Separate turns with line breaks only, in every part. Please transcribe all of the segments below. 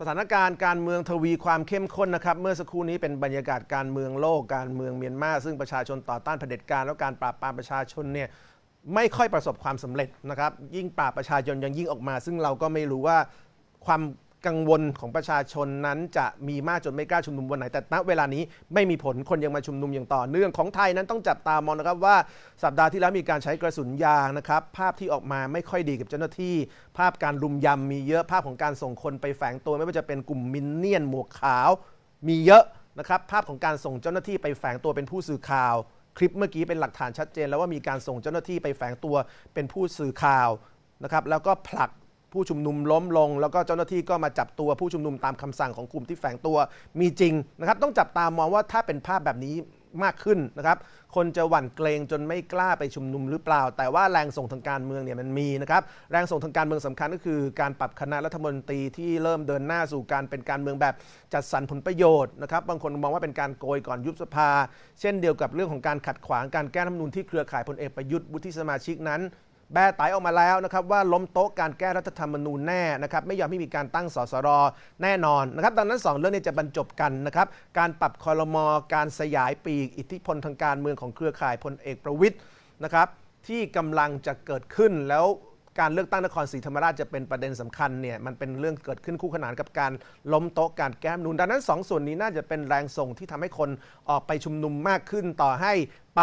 สถานการณ์การเมืองทวีความเข้มข้นนะครับ เมื่อสักครู่นี้เป็นบรรยากาศการเมืองโลกการเมืองเมียนมา ซึ่งประชาชนต่อต้านเผด็จการ และการปราบปรามประชาชนเนี่ยไม่ค่อยประสบความสำเร็จนะครับ ยิ่งปราบประชาชนยังยิ่งออกมา ซึ่งเราก็ไม่รู้ว่าความกังวลของประชาชนนั้นจะมีมากจนไม่กล้าชุมนุมวันไหน แต่ณเวลานี้ไม่มีผลคนยังมาชุมนุมอย่างต่อเนื่องของไทยนั้นต้องจับตามองนะครับว่าสัปดาห์ที่แล้วมีการใช้กระสุนยางนะครับภาพที่ออกมาไม่ค่อยดีกับเจ้าหน้าที่ ภาพการรุมยำมีเยอะภาพของการส่งคนไปแฝงตัวไม่ว่าจะเป็นกลุ่มมินเนี่ยนหมวกขาว มีเยอะนะครับภาพของการส่งเจ้าหน้าที่ไปแฝงตัวเป็นผู้สื่อข่าว คลิปเมื่อกี้เป็นหลักฐานชัดเจน แล้วว่ามีการส่งเจ้าหน้าที่ไปแฝงตัวเป็นผู้สื่อข่าวนะครับแล้วก็ผลักผู้ชุมนุมล้มลง แล้วก็เจ้าหน้าที่ก็มาจับตัวผู้ชุมนุมตามคำสั่งของกลุ่มที่แฝงตัวมีจริงนะครับต้องจับตามองว่าถ้าเป็นภาพแบบนี้มากขึ้นนะครับ คนจะหวั่นเกรงจนไม่กล้าไปชุมนุมหรือเปล่าแต่ว่าแรงส่งทางการเมืองเนี่ยมันมีนะครับ แรงส่งทางการเมืองสำคัญก็คือ การปรับคณะรัฐมนตรีที่เริ่มเดินหน้าสู่การเป็นการเมืองแบบจัดสรรผลประโยชน์นะครับ บางคนมองว่าเป็นการโกยก่อนยุบสภา เช่นเดียวกับเรื่องของการขัดขวางการแก้รัฐมนูนที่เครือข่ายพลเอกประยุทธ์บุติสมาชิกนั้นแบไตออกมาแล้วนะครับว่าล้มโต๊ะการแก้รัฐธรรมนูญแน่นะครับ ไม่ยอมให้มีการตั้งสสรแน่นอนนะครับดังนั้น 2 เรื่องนี้จะบรรจบกันนะครับการปรับคอรมอการสยายปีกอิทธิพลทางการเมืองของเครือข่ายพลเอกประวิทย์นะครับ ที่กำลังจะเกิดขึ้นแล้วการเลือกตั้งนครศรีธรรมราชจะเป็นประเด็นสำคัญเนี่ยมันเป็นเรื่องเกิดขึ้นคู่ขนานกับการล้มโต๊ะการแก้มนุนดังนั้น2ส่วนนี้น่าจะเป็นแรงส่งที่ทำให้คนออกไปชุมนุมมากขึ้นต่อให้ไป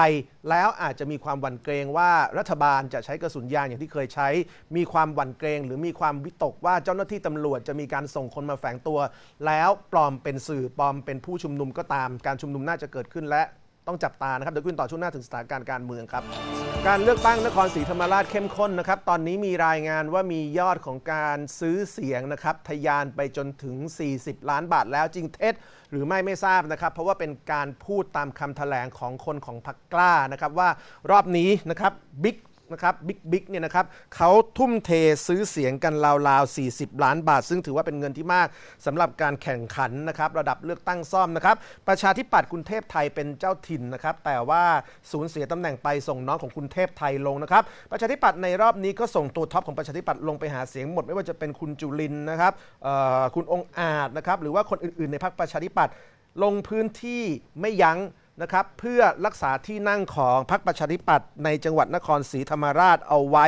แล้วอาจจะมีความหวั่นเกรงว่ารัฐบาลจะใช้กระสุนยางอย่างที่เคยใช้ มีความหวั่นเกรงหรือมีความวิตกว่าเจ้าหน้าที่ตำรวจจะมีการส่งคนมาแฝงตัว แล้วปลอมเป็นสื่อปลอมเป็นผู้ชุมนุมก็ตามการชุมนุมน่าจะเกิดขึ้นและต้องจับตานะครับเดี๋ยวคุณต่อช่วงหน้าถึงสถานการณ์การเมืองครับ การเลือกตั้งนครศรีธรรมราชเข้มข้นนะครับตอนนี้มีรายงานว่ามียอดของการซื้อเสียงนะครับทะยานไปจนถึง 40 ล้านบาทแล้วจริงเท็จหรือไม่ไม่ทราบนะครับเพราะว่าเป็นการพูดตามคำแถลงของคนของพรรคกล้านะครับว่ารอบนี้นะครับบิ๊กนะครับบิ๊กบิ๊กเนี่ยนะครับเขาทุ่มเทซื้อเสียงกันราวๆ40ล้านบาท ซึ่งถือว่าเป็นเงินที่มาก สำหรับการแข่งขันนะครับระดับเลือกตั้งซ่อมนะครับประชาธิปัตย์กรุงเทพไทยเป็นเจ้าถิ่นนะครับแต่ว่าสูญเสียตำแหน่งไปส่งน้องของกรุงเทพไทยลงนะครับประชาธิปัตย์ในรอบนี้ก็ส่งตัวท็อปของประชาธิปัตย์ลงไปหาเสียงหมดไม่ว่าจะเป็นคุณจุลินนะครับคุณองอาจนะครับหรือว่าคนอื่น ๆ ในพรรคประชาธิปัตย์ลงพื้นที่ไม่ยัง้งนะครับเพื่อรักษาที่นั่งของพรรคประชาธิปัตย์ในจังหวัดนครศรีธรรมราชเอาไว้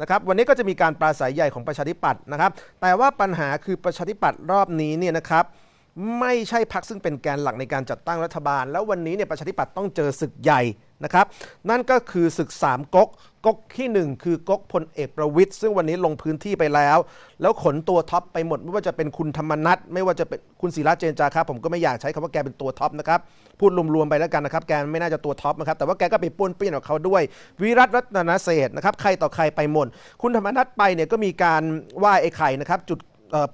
นะครับวันนี้ก็จะมีการปราศัยใหญ่ของประชาธิปัตย์นะครับแต่ว่าปัญหาคือประชาธิปัตย์รอบนี้เนี่ยนะครับไม่ใช่พรรคซึ่งเป็นแกนหลักในการจัดตั้งรัฐบาล แล้ววันนี้เนี่ยประชาธิปัตย์ต้องเจอศึกใหญ่นะครับนั่นก็คือศึกสามก๊กก๊กที่ 1 คือก๊กพลเอกประวิทย์ซึ่งวันนี้ลงพื้นที่ไปแล้ว แล้วขนตัวท็อปไปหมด ไม่ว่าจะเป็นคุณธรรมนัทไม่ว่าจะเป็นคุณศิระเจนจาครับผมก็ไม่อยากใช้คำว่าแกเป็นตัวท็อปนะครับพูดรวมๆไปแล้วกันนะครับแกไม่น่าจะตัวท็อปนะครับแต่ว่าแกก็ไปป้วนเปี้ยนกับเขาด้วยวิรัตรัตนเศษนะครับใครต่อใครไปหมด คุณธรรมนัทไปเนี่ยก็มีการไหว้ไอ้ไข่นะครับ จุด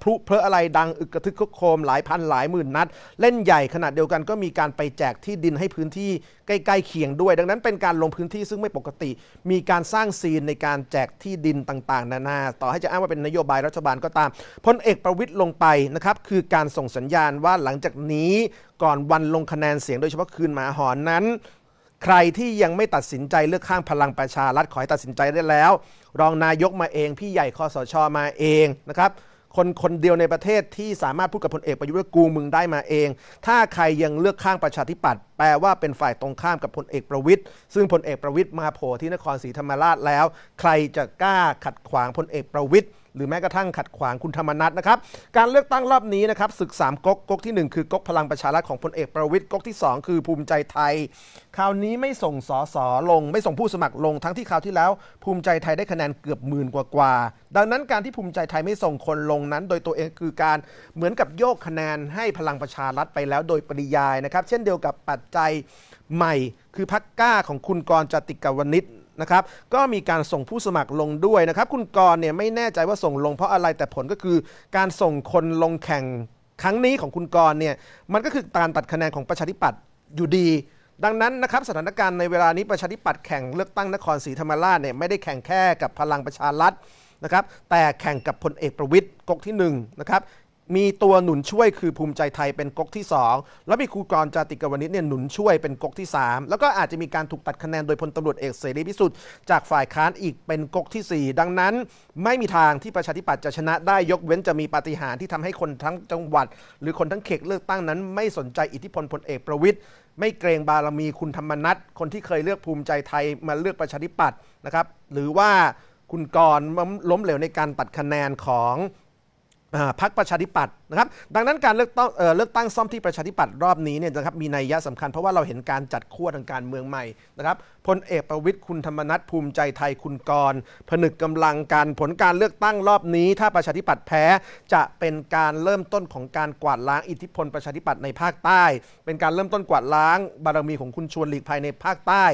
พลุเพลอะไรดังอึกระทึกโคมหลายพันหลายหมื่นนัด เล่นใหญ่ขนาดเดียวกันก็มีการไปแจกที่ดินให้พื้นที่ใกล้ ๆเคียงด้วย ดังนั้นเป็นการลงพื้นที่ซึ่งไม่ปกติ มีการสร้างซีนในการแจกที่ดินต่าง ๆ นานา ต่อให้จะอ้างว่าเป็นนโยบายรัฐบาลก็ตามพลเอกประวิตยลงไปนะครับ คือการส่งสัญญาณว่าหลังจากนี้ก่อนวันลงคะแนนเสียงโดยเฉพาะคืนมาหอนนั้น ใครที่ยังไม่ตัดสินใจเลือกข้างพลังประชารัฐขอให้ตัดสินใจได้แล้ว รองนายกมาเองพี่ใหญ่คอสชอมาเองนะครับคนคนเดียวในประเทศที่สามารถพูดกับพลเอกประยุทธ์กูมึงได้มาเอง ถ้าใครยังเลือกข้างประชาธิปัตย์แปลว่าเป็นฝ่ายตรงข้ามกับพลเอกประวิทย์ ซึ่งพลเอกประวิทย์มาโผล่ที่นครศรีธรรมราชแล้ว ใครจะกล้าขัดขวางพลเอกประวิทย์หรือแม้กระทั่งขัดขวางคุณธรรมนัฐนะครับ การเลือกตั้งรอบนี้นะครับศึก3ก๊กก๊กที่ 1 คือก๊กพลังประชารัฐของพลเอกประวิตยก๊กที่ 2 คือภูมิใจไทย คราวนี้ไม่ส่งสอสอลงไม่ส่งผู้สมัครลงทั้งที่คราวที่แล้ว ภูมิใจไทยได้คะแนนเกือบหมื่นกว่ากว่าดังนั้นการที่ภูมิใจไทยไม่ส่งคนลงนั้น โดยตัวเองคือการเหมือนกับโยกคะแนนให้พลังประชารัฐไปแล้วโดยปริยายนะครับ เช่นเดียวกับปัจจัยใหม่คือพักก้าของคุณกรจติกาวนิตนะครับก็มีการส่งผู้สมัครลงด้วยนะครับ คุณกรเนี่ยไม่แน่ใจว่าส่งลงเพราะอะไรแต่ผลก็คือการส่งคนลงแข่งครั้งนี้ของคุณกรเนี่ยมันก็คือการตัดคะแนนของประชาธิปัตย์อยู่ดี ดังนั้นนะครับ สถานการณ์ในเวลานี้ประชาธิปัตย์แข่งเลือกตั้งนครศรีธรรมราชเนี่ยไม่ได้แข่งแค่กับพลังประชารัฐนะครับ แต่แข่งกับพลเอกประวิตยกกที่1นะครับมีตัวหนุนช่วยคือภูมิใจไทยเป็นก๊กที่ 2 แล้วมีครูกรจติกวณิชเนี่ยหนุนช่วยเป็นก๊กที่ 3 แล้วก็อาจจะมีการถูกตัดคะแนนโดยพลตำรวจเอกเสรีพิสุทธิ์จากฝ่ายค้านอีกเป็นก๊กที่ 4 ดังนั้นไม่มีทางที่ประชาธิปัตย์จะชนะได้ยกเว้นจะมีปาฏิหาริย์ที่ทำให้คนทั้งจังหวัด หรือคนทั้งเขตเลือกตั้งนั้น ไม่สนใจอิทธิพลพลเอกประวิทย์ไม่เกรงบารมีคุณธรรมนัทคนที่เคยเลือกภูมิใจไทยมาเลือกประชาธิปัตย์นะครับ หรือว่าคุณกรล้มเหลวในการตัดคะแนนของพรรคประชาธิปัตย์นะครับดังนั้นการเลือกตั้งเลือกตั้งซ่อมที่ประชาธิปัตย์รอบนี้เนี่ยนะครับมีนัยยะสำคัญเพราะว่าเราเห็นการจัดขั้วทางการเมืองใหม่นะครับพลเอกประวิทย์คุณธรรมนัฐภูมิใจไทยคุณกรผนึกกำลังการผลการเลือกตั้งรอบนี้ ถ้าประชาธิปัตย์แพ้จะเป็นการเริ่มต้นของการกวาดล้างอิทธิพลประชาธิปัตย์ในภาคใต้ เป็นการเริ่มต้นกวาดล้างบารมีของคุณชวนหลีกภัยในภาคใต้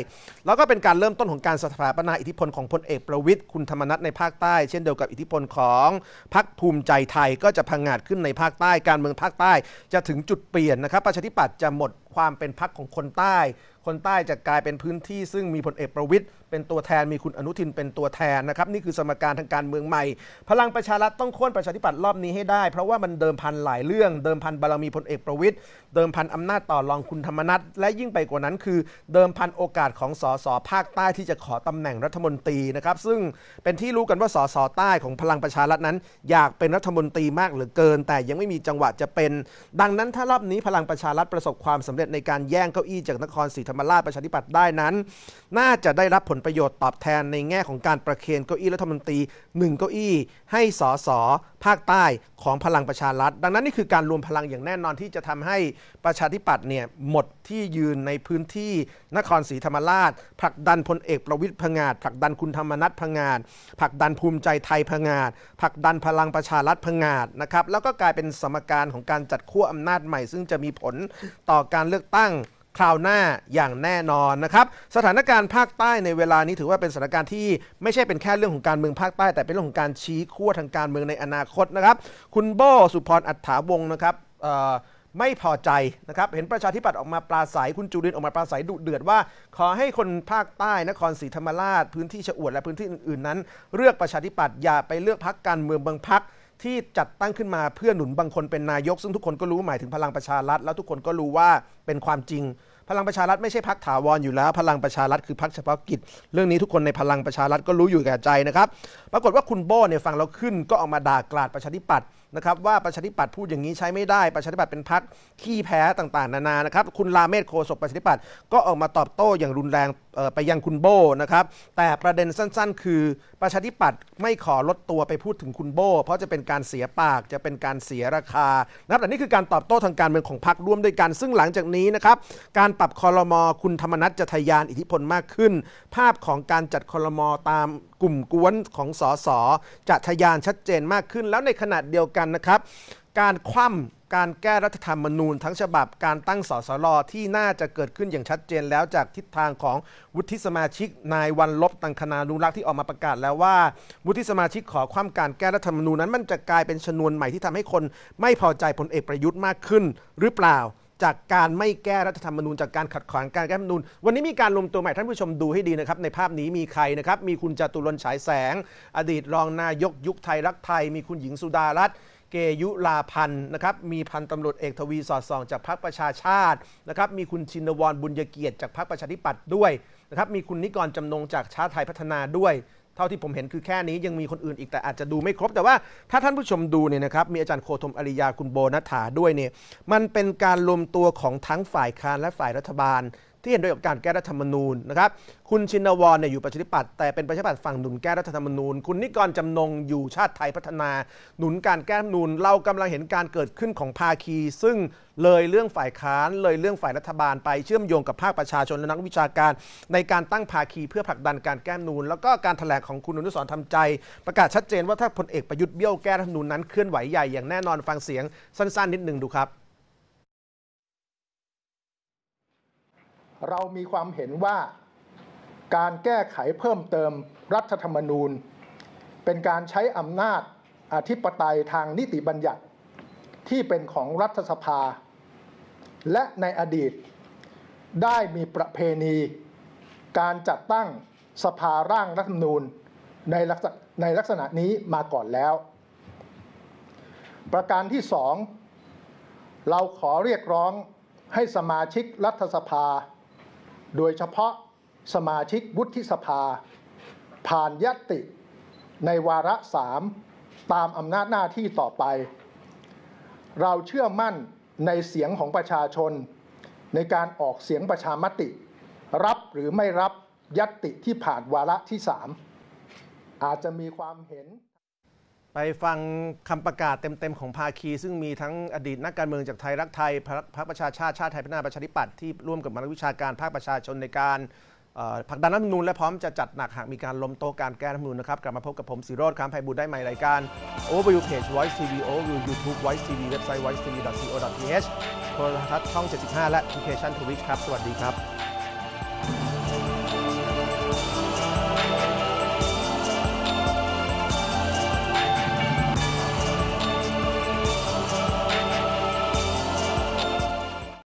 แล้วก็เป็นการเริ่มต้นของการสถาปนาอิทธิพลของพลเอกประวิทย์คุณธรรมนัฐในภาคใต้ เช่นเดียวกับอิทธิพลของพรรคภูมิใจไทยก็จะพังงาดขึ้นในภาคาคใต้การเมืองภาคใต้จะถึงจุดเปลี่ยนนะครับประชาธิปัตย์จะหมดความเป็นพักของคนใต้ คนใต้จะกลายเป็นพื้นที่ซึ่งมีพลเอกประวิตยเป็นตัวแทนมีคุณอนุทินเป็นตัวแทนนะครับนี่คือสมการทางการเมืองใหม่ พลังประชารัฐต้องโค่นประชาธิปัตย์รอบนี้ให้ได้ เพราะว่ามันเดิมพันหลายเรื่อง เดิมพันบารมีพลเอกประวิตยเดิมพันอำนาจต่อรองคุณธรรมนัฐและยิ่งไปกว่านั้นคือเดิมพันโอกาสของสสภาคใต้ที่จะขอตำแหน่งรัฐมนตรีนะครับซึ่งเป็นที่รู้กันว่าสสใต้ของพลังประชารัฐนั้นอยากเป็นรัฐมนตรีมากเหลือเกินแต่ยังไม่มีจังหวะจะเป็น ดังนั้น ถ้ารอบนี้พลังประชารัฐประสบความสำเร็จในการแย่งเก้าอี้จากนครศรีธรรมราชประชาธิปัตย์ได้นั้น น่าจะได้รับผลลประโยชน์ตอบแทนในแง่ของการประเคนเก้าอี้รัฐมนตรีหนึ่งเก้าอี้ให้สสภาคใต้ของพลังประชารัฐดังนั้นนี่คือการรวมพลังอย่างแน่นอนที่จะทำให้ประชาธิปัตย์เนี่ยหมดที่ยืนในพื้นที่ นครศรีธรรมราชผลักดันพลเอกประวิทย์พงาดผลักดันคุณธรรมนัทพงาดผลักดันภูมิใจไทยพงาดผลักดันพลังประชารัฐพงาดนะครับแล้วก็กลายเป็นสมการของการจัดขั้วอำนาจใหม่ซึ่งจะมีผลต่อการเลือกตั้งคราวหน้าอย่างแน่นอนนะครับสถานการณ์ภาคใต้ในเวลานี้ถือว่าเป็นสถานการณ์ที่ไม่ใช่เป็นแค่เรื่องของการเมืองภาคใต้ แต่เป็นเรื่องของการชี้ขั้วทางการเมืองในอนาคตนะครับคุณโบสุพรอัฏฐาวงศ์นะครับไม่พอใจนะครับเห็นประชาธิปัตย์ออกมาปราศัย คุณจุรินออกมาปราศัยดุเดือดว่าขอให้คนภาคใต้นครศรีธรรมราช พื้นที่ฉอวด และพื้นที่อื่นๆนั้นเลือกประชาธิปัตย์อย่าไปเลือกพักการเมืองบางพักที่จัดตั้งขึ้นมาเพื่อหนุนบางคนเป็นนายก ซึ่งทุกคนก็รู้หมายถึงพลังประชารัฐแล้วทุกคนก็รู้ว่าเป็นความจริงพลังประชารัฐไม่ใช่พักถาวรอยู่แล้ว พลังประชารัฐคือพักเฉพาะกิจ เรื่องนี้ทุกคนในพลังประชารัฐก็รู้อยู่แก่ใจนะครับ ปรากฏว่าคุณโบ้เนี่ยฟังเราขึ้น ก็ออกมาด่ากลาดประชาธิปัตย์นะครับว่าประชาธิปัตย์พูดอย่างนี้ใช้ไม่ได้ ประชาธิปัตย์เป็นพักขี้แพ้ต่างๆ นานานะครับคุณลาเมศโคศกประชาธิปัตย์ก็ออกมาตอบโต้อย่างรุนแรงไปยังคุณโบนะครับแต่ประเด็นสั้น ๆ คือประชาธิปัตย์ไม่ขอลดตัวไปพูดถึงคุณโบเพราะจะเป็นการเสียปากจะเป็นการเสียราคานะครับแต่นี่คือการตอบโต้ทางการเมืองของพรรคร่วมด้วยกันซึ่งหลังจากนี้นะครับการปรับคอรมอคุณธรรมนัฐจะทยานอิทธิพลมากขึ้น ภาพของการจัดคอรมอตามกลุ่มกวนของสสจะทยานชัดเจนมากขึ้น แล้วในขณะเดียวกันนะครับการคว่ำการแก้รัฐธรรมนูญ ทั้งฉบับการตั้งสสรที่น่าจะเกิดขึ้นอย่างชัดเจนแล้วจากทิศทางของวุฒิสมาชิกนายวันลบตังคณานุรักษ์ที่ออกมาประกาศแล้วว่า วุฒิสมาชิกขอความการแก้รัฐธรรมนูญนั้น มันจะกลายเป็นชนวนใหม่ที่ทำให้คนไม่พอใจพลเอกประยุทธ์มากขึ้นหรือเปล่าจากการไม่แก้รัฐธรรมนูญจากการขัดขวางการแก้รัฐธรรมนูญวันนี้มีการรวมตัวใหม่ท่านผู้ชมดูให้ดีนะครับในภาพนี้มีใครนะครับมีคุณจตุรนฉายแสง อดีตรองนายกยุคไทยรักไทยมีคุณหญิงสุดารัตน์เกยุลาพันธ์นะครับมีพันตำรวจเอกทวีสอดส่องจากพรรคประชาชาตินะครับ มีคุณชินวรบุญเกียรติจากพรรคประชาธิปัตย์ด้วยนะครับมีคุณนิกรจำนงจากชาติไทยพัฒนาด้วยเท่าที่ผมเห็นคือแค่นี้ยังมีคนอื่นอีกแต่อาจจะดูไม่ครบ แต่ว่าถ้าท่านผู้ชมดูเนี่ยนะครับมีอาจารย์โคธมอริยาคุณโบนัฐาด้วยเนี่ยมันเป็นการรวมตัวของทั้งฝ่ายค้านและฝ่ายรัฐบาลที่เห็นด้วยกับการแก้รัฐธรรมนูญนะครับ คุณชินวรเนี่ยอยู่ประชาธิปัตย์แต่เป็นประชาธิปัตย์ฝั่งหนุนแก้รัฐธรรมนูญ คุณนิกรจำนงอยู่ชาติไทยพัฒนา หนุนการแก้รัฐธรรมนูญเรากำลังเห็นการเกิดขึ้นของภาคี ซึ่งเลยเรื่องฝ่ายค้าน เลยเรื่องฝ่ายรัฐบาลไปเชื่อมโยงกับภาคประชาชนและนักวิชาการ ในการตั้งภาคีเพื่อผลักดันการแก้นูนแล้วก็การถแถลงของคุณอนุสรทำใจ ประกาศชัดเจนว่าถ้าพลเอกประยุทธ์เบี้ยวแก้รัฐนูนนั้นเคลื่อนไหวใหญ่อย่างแน่นอนฟังเสียงสั้นๆ นิดนึงดูครับเรามีความเห็นว่าการแก้ไขเพิ่มเติมรัฐธรรมนูญ เป็นการใช้อำนาจอธิปไตยทางนิติบัญญัติที่เป็นของรัฐสภา และในอดีต ได้มีประเพณี การจัดตั้งสภาร่างรัฐธรรมนูญในในลักษณะนี้มาก่อนแล้ว ประการที่สองเราขอเรียกร้องให้สมาชิกรัฐสภาโดยเฉพาะสมาชิกวุฒิสภา ผ่านยตติในวาระสาม ตามอำนาจหน้าที่ต่อไป เราเชื่อมั่นในเสียงของประชาชน ในการออกเสียงประชามติ รับหรือไม่รับ ยัตติที่ผ่านวาระที่สาม อาจจะมีความเห็นไปฟังคำประกาศเต็มๆของภาคี ซึ่งมีทั้งอดีตนักการเมืองจากไทยรักไทยพรรคประชาชาติชาติไทยพัฒนาประชาธิปัตย์ที่ร่วมกับมารวิชาการภาคประชาชนในการผักดันรัฐธรรมนูลและพร้อมจะจัดหนักหากมีการล้มโต๊ะการแก้รัฐธรรมนูลนะครับกลับมาพบกับผมสีโรดคำไพบูลได้ใหม่รายการ Overview Page Voice TV Overview YouTube Voice TV เว็บไซต์ voice tv co th โทรทัศน์ช่อง 75 และแอปพลิเคชันทวิชครับ สวัสดีครับ